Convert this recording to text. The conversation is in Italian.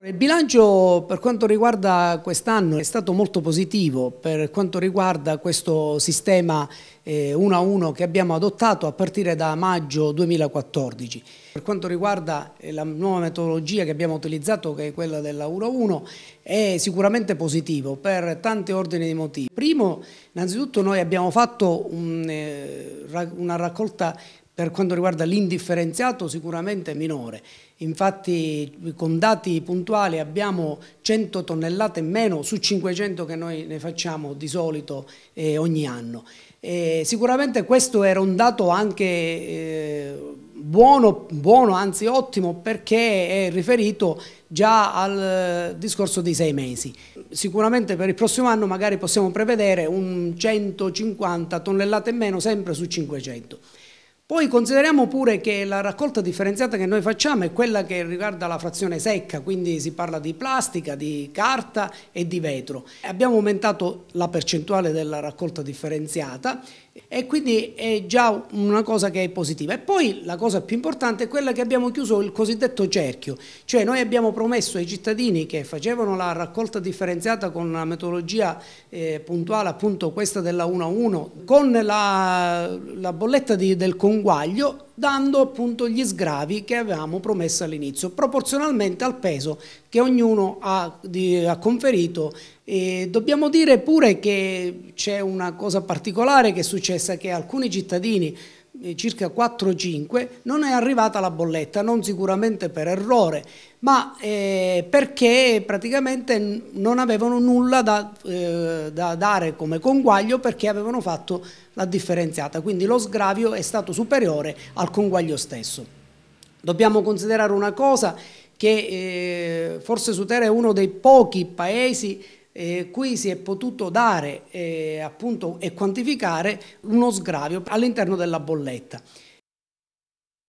Il bilancio per quanto riguarda quest'anno è stato molto positivo per quanto riguarda questo sistema 1 eh, a 1 che abbiamo adottato a partire da maggio 2014. Per quanto riguarda eh, la nuova metodologia che abbiamo utilizzato che è quella della 1 a 1 è sicuramente positivo per tanti ordini di motivi. Primo, innanzitutto noi abbiamo fatto un, eh, una raccolta per quanto riguarda l'indifferenziato sicuramente minore. Infatti con dati puntuali abbiamo 100 tonnellate in meno su 500 che noi ne facciamo di solito eh, ogni anno. E sicuramente questo era un dato anche eh, buono, buono, anzi ottimo, perché è riferito già al discorso dei sei mesi. Sicuramente per il prossimo anno magari possiamo prevedere un 150 tonnellate in meno sempre su 500. Poi consideriamo pure che la raccolta differenziata che noi facciamo è quella che riguarda la frazione secca, quindi si parla di plastica, di carta e di vetro. Abbiamo aumentato la percentuale della raccolta differenziata e quindi è già una cosa che è positiva. E poi la cosa più importante è quella che abbiamo chiuso il cosiddetto cerchio, cioè noi abbiamo promesso ai cittadini che facevano la raccolta differenziata con una metodologia eh, puntuale, appunto questa della 1 a 1, con la, la bolletta di, del concorso conguaglio dando appunto gli sgravi che avevamo promesso all'inizio, proporzionalmente al peso che ognuno ha, di, ha conferito. E dobbiamo dire pure che c'è una cosa particolare che è successa, che alcuni cittadini eh, circa 4-5, non è arrivata la bolletta, non sicuramente per errore, ma eh, perché praticamente non avevano nulla da, eh, da, dare come conguaglio perché avevano fatto la differenziata, quindi lo sgravio è stato superiore al conguaglio stesso. Dobbiamo considerare una cosa che eh, forse Sutera è uno dei pochi paesi eh, qui si è potuto dare eh, appunto, e quantificare uno sgravio all'interno della bolletta.